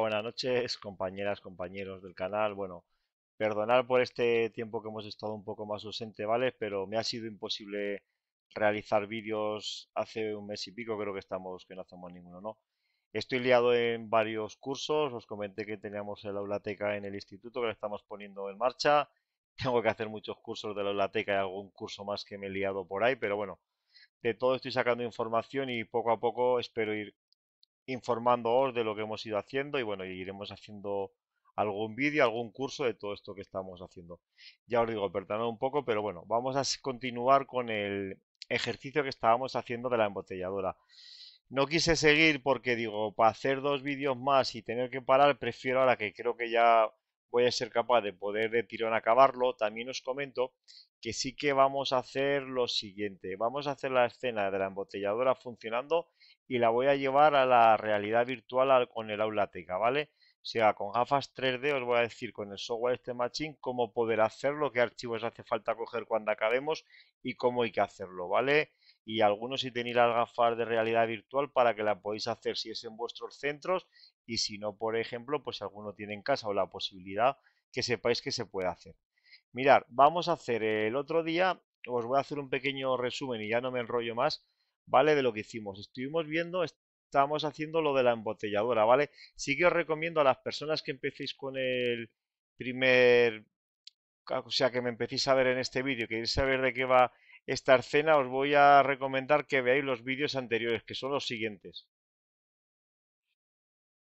buenas noches, compañeras, compañeros del canal. Bueno, perdonar por este tiempo que hemos estado un poco más ausente, ¿vale? Pero me ha sido imposible realizar vídeos hace un mes y pico, creo que estamos, que no hacemos ninguno, ¿no? Estoy liado en varios cursos, os comenté que teníamos el aulateca en el instituto, que lo estamos poniendo en marcha. Tengo que hacer muchos cursos de la aulateca y algún curso más que me he liado por ahí, pero bueno, de todo estoy sacando información y poco a poco espero ir informándoos de lo que hemos ido haciendo y bueno, iremos haciendo algún vídeo, algún curso de todo esto que estamos haciendo. Ya os digo, perdonad un poco, pero bueno, vamos a continuar con el ejercicio que estábamos haciendo de la embotelladora. No quise seguir porque digo, para hacer dos vídeos más y tener que parar, prefiero ahora que creo que ya voy a ser capaz de poder de tirón acabarlo. También os comento que sí que vamos a hacer lo siguiente. Vamos a hacer la escena de la embotelladora funcionando y la voy a llevar a la realidad virtual con el aula teca, ¿vale? O sea, con gafas 3D os voy a decir con el software este Machine cómo poder hacerlo, qué archivos hace falta coger cuando acabemos y cómo hay que hacerlo, ¿vale? Y algunos si tenéis las gafas de realidad virtual para que la podéis hacer si es en vuestros centros y si no, por ejemplo, pues alguno tiene en casa o la posibilidad que sepáis que se puede hacer. Mirad, vamos a hacer el otro día, os voy a hacer un pequeño resumen y ya no me enrollo más ¿vale? De lo que hicimos. Estuvimos viendo, estábamos haciendo lo de la embotelladora, ¿vale? Sí que os recomiendo a las personas que empecéis con el primer, o sea, que me empecéis a ver en este vídeo, queréis saber de qué va esta escena, os voy a recomendar que veáis los vídeos anteriores, que son los siguientes.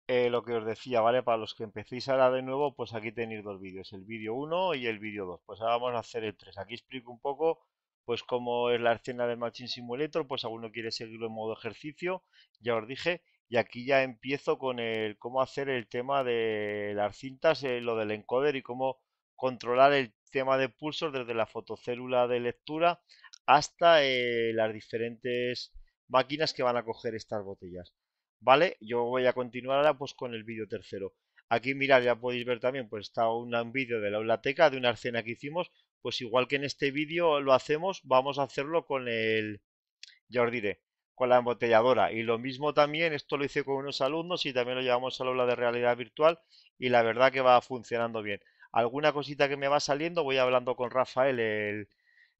Eh, lo que os decía, ¿vale? Para los que empecéis ahora de nuevo, pues aquí tenéis dos vídeos, el vídeo 1 y el vídeo 2. Pues ahora vamos a hacer el 3. Aquí explico un poco pues como es la escena del Machine Simulator, pues alguno quiere seguirlo en modo ejercicio, ya os dije, y aquí ya empiezo con el cómo hacer el tema de las cintas, eh, lo del encoder y cómo controlar el tema de pulsos desde la fotocélula de lectura hasta eh, las diferentes máquinas que van a coger estas botellas. ¿Vale? Yo voy a continuar ahora pues con el vídeo tercero. Aquí mirad, ya podéis ver también, pues está un vídeo de la biblioteca de una escena que hicimos pues igual que en este vídeo lo hacemos, vamos a hacerlo con el, ya os diré, con la embotelladora. Y lo mismo también, esto lo hice con unos alumnos y también lo llevamos al aula de realidad virtual y la verdad que va funcionando bien. Alguna cosita que me va saliendo, voy hablando con Rafael,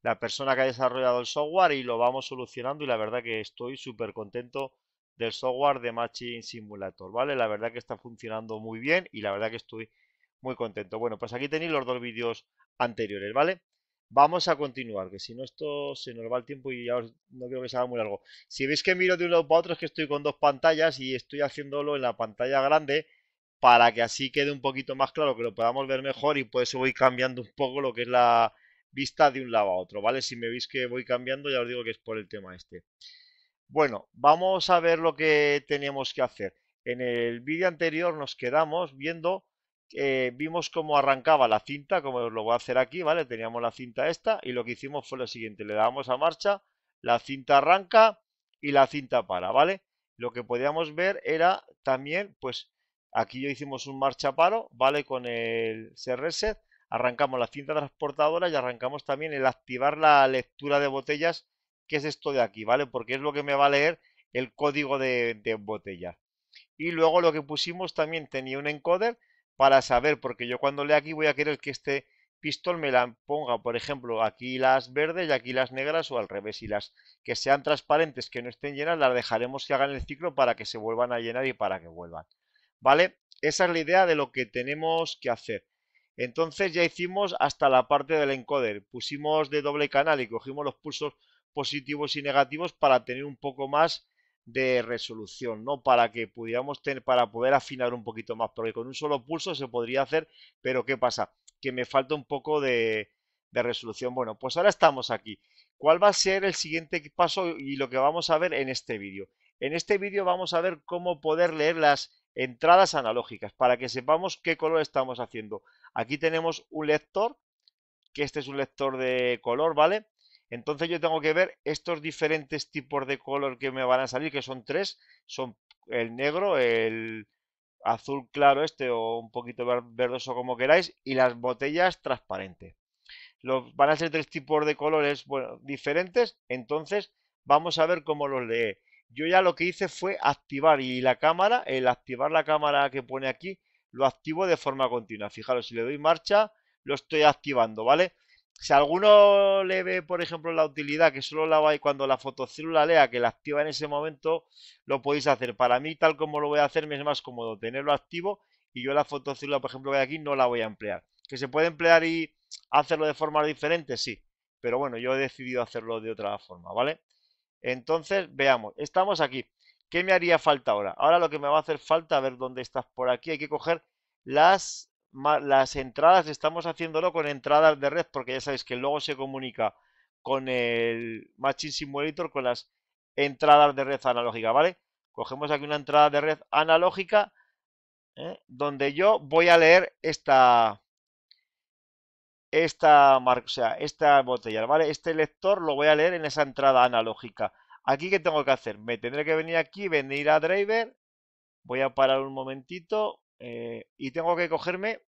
la persona que ha desarrollado el software y lo vamos solucionando y la verdad que estoy súper contento del software de Machine Simulator, ¿vale? La verdad que está funcionando muy bien y la verdad que estoy muy contento. Bueno, pues aquí tenéis los dos vídeos anteriores, ¿vale? Vamos a continuar, que si no esto se nos va el tiempo y ya no creo que se haga muy largo. Si veis que miro de un lado para otro es que estoy con dos pantallas y estoy haciéndolo en la pantalla grande para que así quede un poquito más claro, que lo podamos ver mejor y por eso voy cambiando un poco lo que es la vista de un lado a otro, ¿vale? Si me veis que voy cambiando ya os digo que es por el tema este. Bueno, vamos a ver lo que tenemos que hacer. En el vídeo anterior nos quedamos viendo eh, vimos cómo arrancaba la cinta, como os lo voy a hacer aquí, ¿vale? Teníamos la cinta esta y lo que hicimos fue lo siguiente, le dábamos a marcha, la cinta arranca y la cinta para, ¿vale? Lo que podíamos ver era también, pues aquí yo hicimos un marcha paro, ¿vale? Con el ser reset, arrancamos la cinta transportadora y arrancamos también el activar la lectura de botellas, que es esto de aquí, ¿vale? Porque es lo que me va a leer el código de, de botella. Y luego lo que pusimos también tenía un encoder para saber, porque yo cuando lea aquí voy a querer que este pistol me la ponga, por ejemplo, aquí las verdes y aquí las negras o al revés, y las que sean transparentes, que no estén llenas, las dejaremos que hagan el ciclo para que se vuelvan a llenar y para que vuelvan. ¿Vale? Esa es la idea de lo que tenemos que hacer. Entonces ya hicimos hasta la parte del encoder, pusimos de doble canal y cogimos los pulsos positivos y negativos para tener un poco más de resolución, ¿no? Para que pudiéramos tener, para poder afinar un poquito más, porque con un solo pulso se podría hacer, pero ¿qué pasa? Que me falta un poco de, de resolución. Bueno, pues ahora estamos aquí. ¿Cuál va a ser el siguiente paso y lo que vamos a ver en este vídeo? En este vídeo vamos a ver cómo poder leer las entradas analógicas para que sepamos qué color estamos haciendo. Aquí tenemos un lector, que este es un lector de color, ¿vale? Entonces yo tengo que ver estos diferentes tipos de color que me van a salir, que son tres, son el negro, el azul claro este o un poquito verdoso como queráis y las botellas transparentes. van a ser tres tipos de colores diferentes, entonces vamos a ver cómo los lee. Yo ya lo que hice fue activar y la cámara, el activar la cámara que pone aquí, lo activo de forma continua. Fijaros, si le doy marcha, lo estoy activando, ¿vale? Si alguno le ve, por ejemplo, la utilidad que solo la ir cuando la fotocélula lea, que la activa en ese momento, lo podéis hacer. Para mí, tal como lo voy a hacer, me es más cómodo tenerlo activo y yo la fotocélula, por ejemplo, que aquí, no la voy a emplear. ¿Que se puede emplear y hacerlo de forma diferente? Sí. Pero bueno, yo he decidido hacerlo de otra forma, ¿vale? Entonces, veamos. Estamos aquí. ¿Qué me haría falta ahora? Ahora lo que me va a hacer falta, a ver dónde estás por aquí, hay que coger las las entradas estamos haciéndolo con entradas de red porque ya sabéis que luego se comunica con el Machine Simulator con las entradas de red analógica, ¿vale? Cogemos aquí una entrada de red analógica ¿eh? donde yo voy a leer esta esta o sea, esta botella, ¿vale? Este lector lo voy a leer en esa entrada analógica. Aquí que tengo que hacer? Me tendré que venir aquí, venir a driver, voy a parar un momentito, eh, y tengo que cogerme,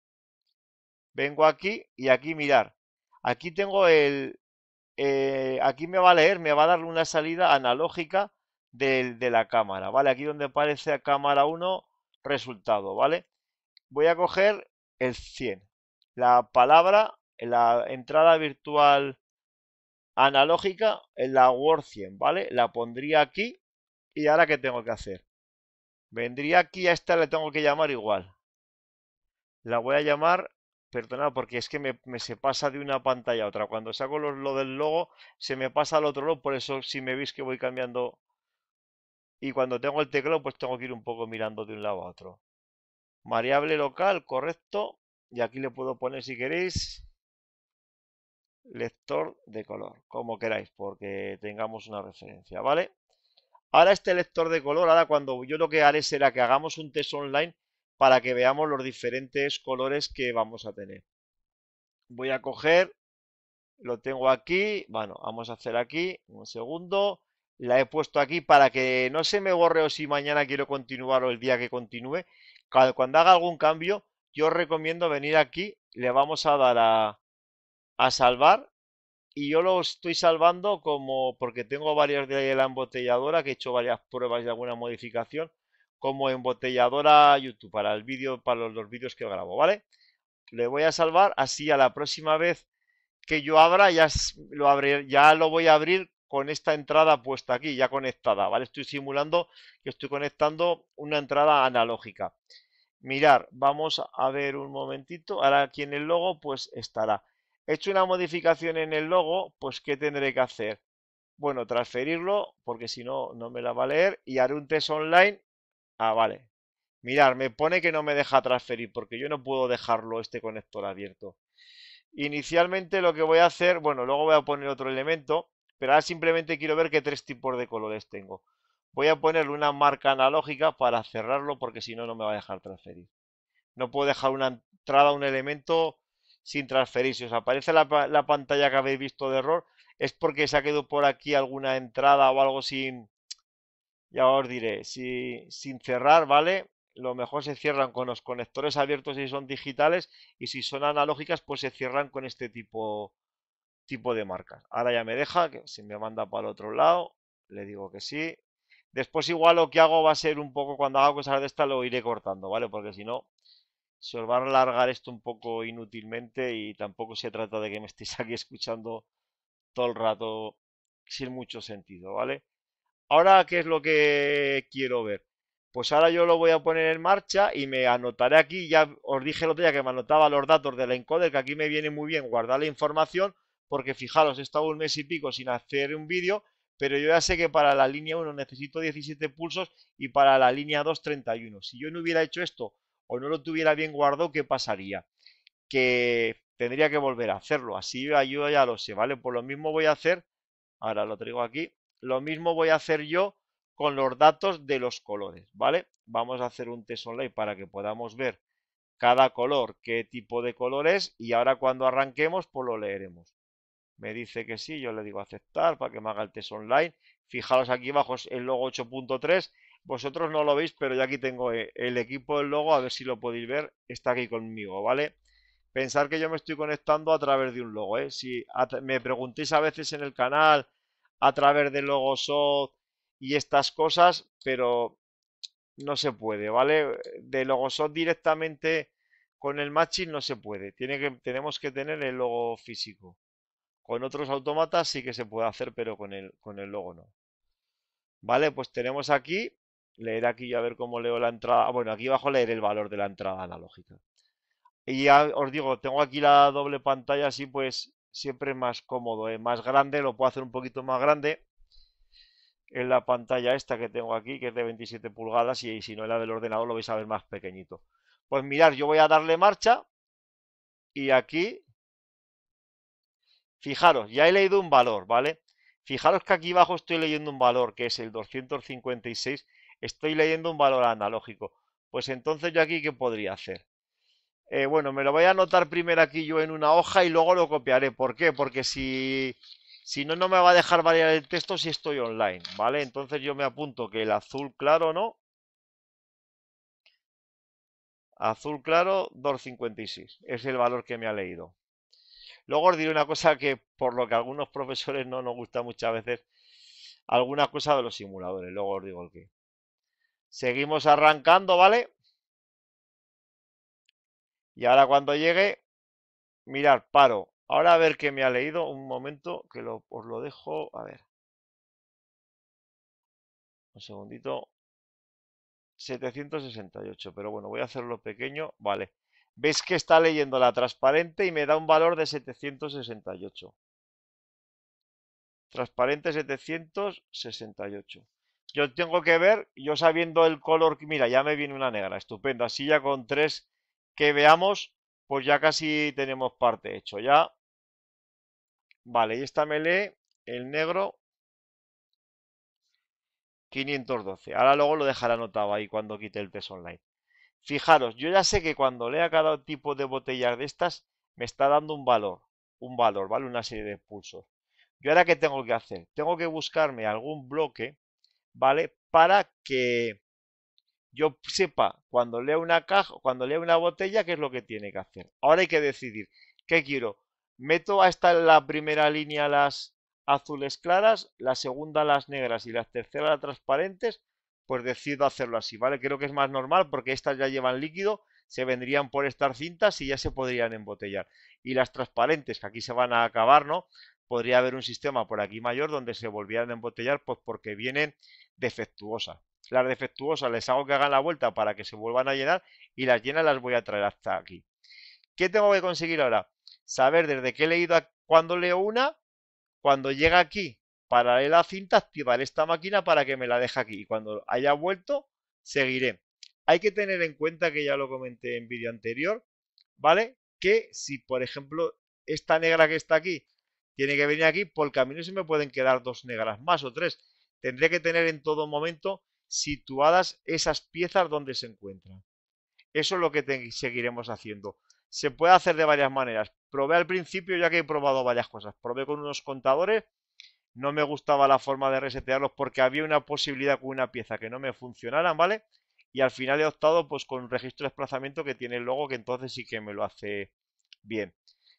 vengo aquí y aquí mirar. Aquí tengo el, eh, aquí me va a leer, me va a dar una salida analógica del, de la cámara, ¿vale? Aquí donde aparece a cámara 1, resultado, ¿vale? Voy a coger el 100. La palabra, la entrada virtual analógica, en la Word 100, ¿vale? La pondría aquí y ahora ¿qué tengo que hacer? Vendría aquí, a esta le tengo que llamar igual. La voy a llamar, perdonad, porque es que me, se pasa de una pantalla a otra. Cuando saco lo, lo del logo, se me pasa al otro logo, por eso si me veis que voy cambiando. Y cuando tengo el teclado, pues tengo que ir un poco mirando de un lado a otro. Variable local, correcto. Y aquí le puedo poner, si queréis, lector de color, como queráis, porque tengamos una referencia, ¿vale? Ahora este lector de color, ahora cuando yo lo que haré será que hagamos un test online para que veamos los diferentes colores que vamos a tener. Voy a coger, lo tengo aquí, bueno, vamos a hacer aquí, un segundo, la he puesto aquí para que no se me borre o si mañana quiero continuar o el día que continúe. Cuando haga algún cambio, yo recomiendo venir aquí, le vamos a dar a, a salvar y yo lo estoy salvando como porque tengo varias de la embotelladora que he hecho varias pruebas y alguna modificación como embotelladora YouTube para el vídeo para los, dos vídeos que grabo, ¿vale? Le voy a salvar así a la próxima vez que yo abra ya lo ya lo voy a abrir con esta entrada puesta aquí, ya conectada, ¿vale? Estoy simulando que estoy conectando una entrada analógica. Mirar, vamos a ver un momentito, ahora aquí en el logo pues estará He hecho una modificación en el logo, pues ¿qué tendré que hacer? Bueno, transferirlo, porque si no, no me la va a leer, y haré un test online. Ah, vale. Mirar, me pone que no me deja transferir, porque yo no puedo dejarlo este conector abierto. Inicialmente lo que voy a hacer, bueno, luego voy a poner otro elemento, pero ahora simplemente quiero ver qué tres tipos de colores tengo. Voy a ponerle una marca analógica para cerrarlo, porque si no, no me va a dejar transferir. No puedo dejar una entrada, un elemento sin transferir. Si os aparece la, pantalla que habéis visto de error, es porque se ha quedado por aquí alguna entrada o algo sin, ya os diré, si, sin cerrar, ¿vale? Lo mejor se cierran con los conectores abiertos si son digitales y si son analógicas, pues se cierran con este tipo, tipo de marcas. Ahora ya me deja, que si me manda para el otro lado, le digo que sí. Después igual lo que hago va a ser un poco, cuando hago cosas de esta lo iré cortando, ¿vale? Porque si no, se os va a alargar esto un poco inútilmente y tampoco se trata de que me estéis aquí escuchando todo el rato sin mucho sentido, ¿vale? Ahora, ¿qué es lo que quiero ver? Pues ahora yo lo voy a poner en marcha y me anotaré aquí, ya os dije el otro día que me anotaba los datos del encoder, que aquí me viene muy bien guardar la información, porque fijaros, he estado un mes y pico sin hacer un vídeo, pero yo ya sé que para la línea 1 necesito 17 pulsos y para la línea 2 31. Si yo no hubiera hecho esto o no lo tuviera bien guardado, ¿qué pasaría? Que tendría que volver a hacerlo. Así yo ya lo sé, ¿vale? Pues lo mismo voy a hacer, ahora lo traigo aquí, lo mismo voy a hacer yo con los datos de los colores, ¿vale? Vamos a hacer un test online para que podamos ver cada color, qué tipo de color es y ahora cuando arranquemos pues lo leeremos. Me dice que sí, yo le digo aceptar para que me haga el test online. Fijaros aquí abajo el logo 8.3 vosotros no lo veis, pero ya aquí tengo eh, el equipo del logo, a ver si lo podéis ver, está aquí conmigo, ¿vale? Pensar que yo me estoy conectando a través de un logo, ¿eh? Si me preguntéis a veces en el canal, a través de Logosoft y estas cosas, pero no se puede, ¿vale? De Logosoft directamente con el matching no se puede. Tiene que, tenemos que tener el logo físico. Con otros automatas sí que se puede hacer, pero con el, con el logo no. Vale, pues tenemos aquí leer aquí a ver cómo leo la entrada. Bueno, aquí abajo leer el valor de la entrada analógica. Y ya os digo, tengo aquí la doble pantalla, así pues siempre es más cómodo, es ¿eh? más grande, lo puedo hacer un poquito más grande. En la pantalla esta que tengo aquí, que es de 27 pulgadas, y si no es la del ordenador lo vais a ver más pequeñito. Pues mirar, yo voy a darle marcha y aquí, fijaros, ya he leído un valor, ¿vale? Fijaros que aquí abajo estoy leyendo un valor que es el 256 estoy leyendo un valor analógico. Pues entonces yo aquí, ¿qué podría hacer? Eh, bueno, me lo voy a anotar primero aquí yo en una hoja y luego lo copiaré. ¿Por qué? Porque si, si no, no me va a dejar variar el texto si estoy online, ¿vale? Entonces yo me apunto que el azul claro no. Azul claro 256 es el valor que me ha leído. Luego os diré una cosa que por lo que a algunos profesores no nos gusta muchas veces, alguna cosa de los simuladores, luego os digo el qué. Seguimos arrancando, ¿vale? Y ahora cuando llegue, mirar, paro. Ahora a ver qué me ha leído. Un momento que lo, os lo dejo. A ver. Un segundito. 768, pero bueno, voy a hacerlo pequeño. Vale. Veis que está leyendo la transparente y me da un valor de 768. Transparente 768. Yo tengo que ver, yo sabiendo el color, mira, ya me viene una negra, estupendo. Así ya con tres que veamos, pues ya casi tenemos parte hecho. Ya, vale, y esta me lee el negro, 512. Ahora luego lo dejará anotado ahí cuando quite el test online. Fijaros, yo ya sé que cuando lea cada tipo de botellas de estas, me está dando un valor, un valor, ¿vale? Una serie de pulsos. Yo ahora, ¿qué tengo que hacer? Tengo que buscarme algún bloque ¿vale? Para que yo sepa cuando lea una caja, cuando lea una botella, qué es lo que tiene que hacer. Ahora hay que decidir, ¿qué quiero? ¿Meto hasta en la primera línea las azules claras, la segunda las negras y la tercera las transparentes? Pues decido hacerlo así, ¿vale? Creo que es más normal porque estas ya llevan líquido, se vendrían por estas cintas y ya se podrían embotellar. Y las transparentes, que aquí se van a acabar, ¿no? podría haber un sistema por aquí mayor donde se volvieran a embotellar pues porque vienen defectuosas. Las defectuosas les hago que hagan la vuelta para que se vuelvan a llenar y las llenas las voy a traer hasta aquí. ¿Qué tengo que conseguir ahora? Saber desde qué he leído cuando leo una, cuando llega aquí, pararé la cinta, activar esta máquina para que me la deje aquí. Y cuando haya vuelto, seguiré. Hay que tener en cuenta que ya lo comenté en vídeo anterior, ¿vale? Que si, por ejemplo, esta negra que está aquí tiene que venir aquí por el camino. y se me pueden quedar dos negras más o tres. Tendré que tener en todo momento situadas esas piezas donde se encuentran. Eso es lo que seguiremos haciendo. Se puede hacer de varias maneras. Probé al principio ya que he probado varias cosas. Probé con unos contadores. No me gustaba la forma de resetearlos porque había una posibilidad con una pieza que no me funcionaran, ¿vale? Y al final he optado pues con un registro de desplazamiento que tiene el logo que entonces sí que me lo hace bien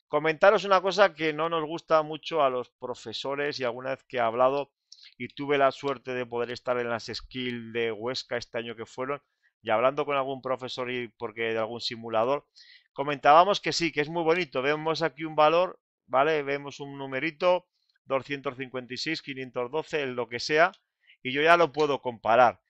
comentaros una cosa que no nos gusta mucho a los profesores y alguna vez que he hablado y tuve la suerte de poder estar en las skills de Huesca este año que fueron y hablando con algún profesor y porque de algún simulador comentábamos que sí, que es muy bonito, vemos aquí un valor, ¿vale? Vemos un numerito 256, 512, lo que sea y yo ya lo puedo comparar.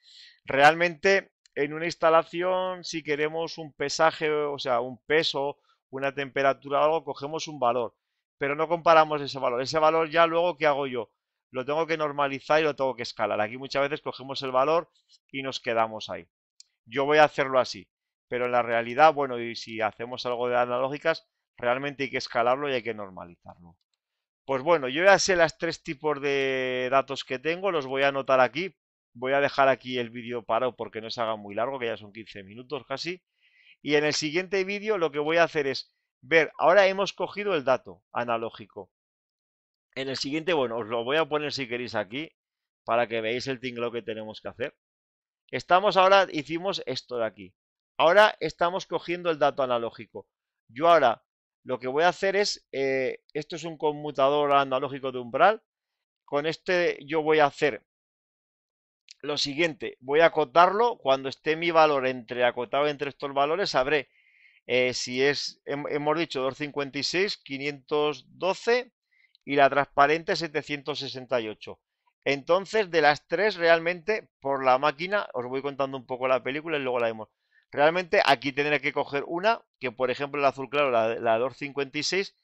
Realmente en una instalación si queremos un pesaje, o sea, un peso una temperatura o algo, cogemos un valor, pero no comparamos ese valor. Ese valor ya luego, ¿qué hago yo? Lo tengo que normalizar y lo tengo que escalar. Aquí muchas veces cogemos el valor y nos quedamos ahí. Yo voy a hacerlo así, pero en la realidad, bueno, y si hacemos algo de analógicas, realmente hay que escalarlo y hay que normalizarlo. Pues bueno, yo ya sé las tres tipos de datos que tengo, los voy a anotar aquí. Voy a dejar aquí el vídeo parado porque no se haga muy largo, que ya son 15 minutos casi. Y en el siguiente vídeo lo que voy a hacer es ver, ahora hemos cogido el dato analógico. En el siguiente, bueno, os lo voy a poner si queréis aquí para que veáis el tinglo que tenemos que hacer. Estamos ahora, hicimos esto de aquí. Ahora estamos cogiendo el dato analógico. Yo ahora lo que voy a hacer es, eh, esto es un conmutador analógico de umbral. Con este yo voy a hacer lo siguiente, voy a acotarlo, cuando esté mi valor entre acotado entre estos valores, sabré eh, si es, hemos dicho 256, 512 y la transparente 768. Entonces, de las tres, realmente, por la máquina, os voy contando un poco la película y luego la vemos. Realmente, aquí tendré que coger una, que por ejemplo el azul claro, la, la 256,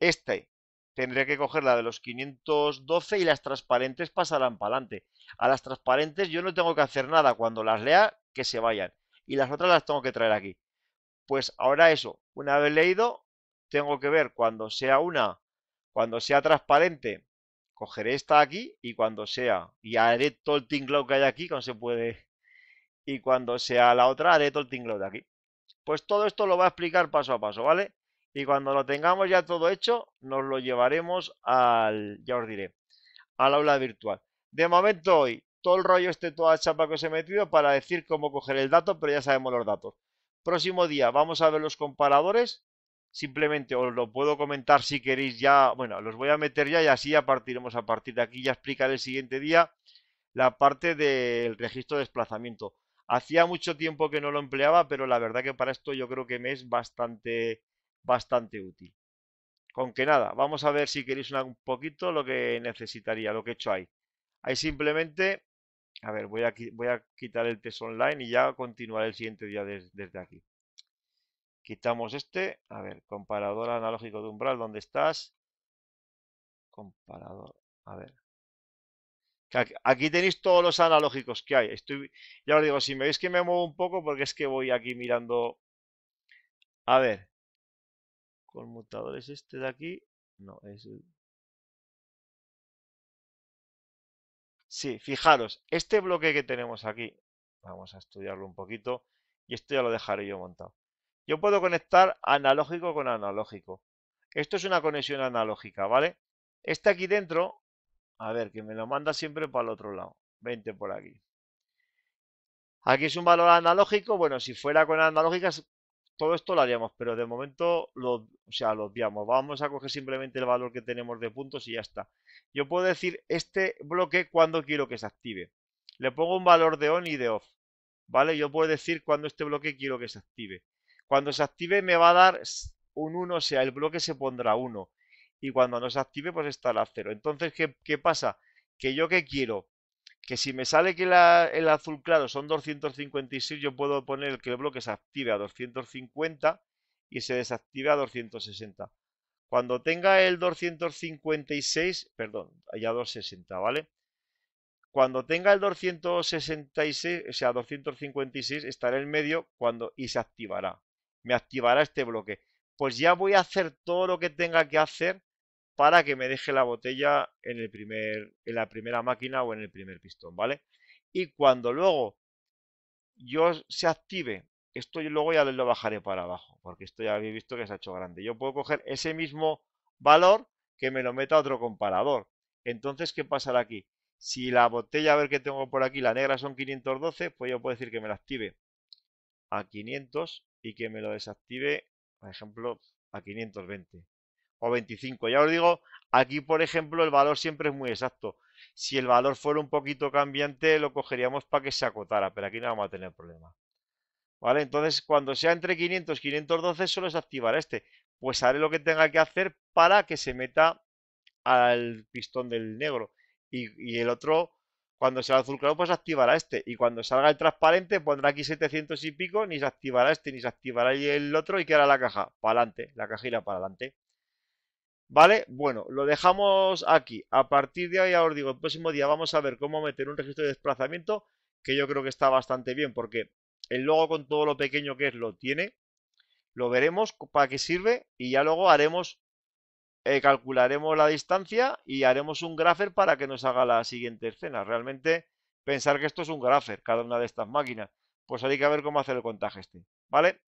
este tendré que coger la de los 512 y las transparentes pasarán para adelante. A las transparentes yo no tengo que hacer nada. Cuando las lea, que se vayan. Y las otras las tengo que traer aquí. Pues ahora eso, una vez leído, tengo que ver cuando sea una, cuando sea transparente, cogeré esta aquí y cuando sea, y haré todo el tinglow que hay aquí, como se puede, y cuando sea la otra haré todo el tinglado de aquí. Pues todo esto lo va a explicar paso a paso, ¿vale? Y cuando lo tengamos ya todo hecho, nos lo llevaremos al, ya os diré, al aula virtual. De momento hoy, todo el rollo este, toda la chapa que os he metido para decir cómo coger el dato, pero ya sabemos los datos. Próximo día vamos a ver los comparadores. Simplemente os lo puedo comentar si queréis ya, bueno, los voy a meter ya y así ya partiremos a partir de aquí. Ya explicaré el siguiente día la parte del registro de desplazamiento. Hacía mucho tiempo que no lo empleaba, pero la verdad que para esto yo creo que me es bastante bastante útil. Con que nada, vamos a ver si queréis un poquito lo que necesitaría, lo que he hecho ahí. Ahí simplemente, a ver, voy a, voy a quitar el test online y ya continuaré el siguiente día desde aquí. Quitamos este, a ver, comparador analógico de umbral, ¿dónde estás? Comparador, a ver. Aquí tenéis todos los analógicos que hay. Estoy, ya os digo, si me veis que me muevo un poco, porque es que voy aquí mirando. A ver, conmutador es este de aquí. No, es... Sí, fijaros, este bloque que tenemos aquí, vamos a estudiarlo un poquito, y esto ya lo dejaré yo montado. Yo puedo conectar analógico con analógico. Esto es una conexión analógica, ¿vale? Este aquí dentro, a ver, que me lo manda siempre para el otro lado. 20 por aquí. Aquí es un valor analógico. Bueno, si fuera con analógicas todo esto lo haríamos, pero de momento lo, o lo Vamos a coger simplemente el valor que tenemos de puntos y ya está. Yo puedo decir este bloque cuando quiero que se active. Le pongo un valor de on y de off. ¿Vale? Yo puedo decir cuando este bloque quiero que se active. Cuando se active me va a dar un 1, o sea, el bloque se pondrá 1. Y cuando no se active, pues estará 0. Entonces, ¿qué, ¿qué pasa? Que yo que quiero que si me sale que el azul claro son 256, yo puedo poner que el bloque se active a 250 y se desactive a 260. Cuando tenga el 256, perdón, ya 260, ¿vale? Cuando tenga el 266, o sea, 256, estará en medio cuando y se activará. Me activará este bloque. Pues ya voy a hacer todo lo que tenga que hacer para que me deje la botella en, el primer, en la primera máquina o en el primer pistón, ¿vale? Y cuando luego yo se active, esto yo luego ya lo bajaré para abajo, porque esto ya habéis visto que se ha hecho grande. Yo puedo coger ese mismo valor que me lo meta a otro comparador. Entonces, ¿qué pasará aquí? Si la botella, a ver que tengo por aquí, la negra son 512, pues yo puedo decir que me la active a 500 y que me lo desactive, por ejemplo, a 520 o 25. Ya os digo, aquí por ejemplo el valor siempre es muy exacto. Si el valor fuera un poquito cambiante lo cogeríamos para que se acotara, pero aquí no vamos a tener problema. ¿Vale? Entonces cuando sea entre 500 y 512 solo es activar este. Pues haré lo que tenga que hacer para que se meta al pistón del negro. Y, el otro, cuando sea azul claro, pues activará este. Y cuando salga el transparente pondrá aquí 700 y pico, ni se activará este, ni se activará el otro y hará la caja. Para adelante, la irá para adelante. ¿Vale? Bueno, lo dejamos aquí. A partir de ahí, ahora os digo, el próximo día vamos a ver cómo meter un registro de desplazamiento, que yo creo que está bastante bien, porque el logo con todo lo pequeño que es lo tiene. Lo veremos para qué sirve y ya luego haremos, eh, calcularemos la distancia y haremos un grafer para que nos haga la siguiente escena. Realmente pensar que esto es un grafer, cada una de estas máquinas. Pues hay que ver cómo hacer el contaje este, ¿vale?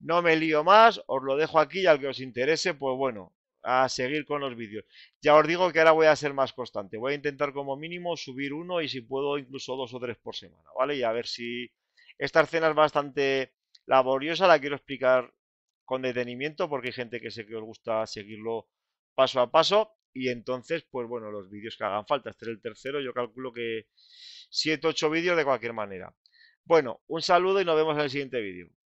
No me lío más, os lo dejo aquí y al que os interese, pues bueno, a seguir con los vídeos. Ya os digo que ahora voy a ser más constante. Voy a intentar como mínimo subir uno y si puedo incluso dos o tres por semana, ¿vale? Y a ver si esta escena es bastante laboriosa, la quiero explicar con detenimiento porque hay gente que sé que os gusta seguirlo paso a paso y entonces, pues bueno, los vídeos que hagan falta. Este es el tercero, yo calculo que o ocho vídeos de cualquier manera. Bueno, un saludo y nos vemos en el siguiente vídeo.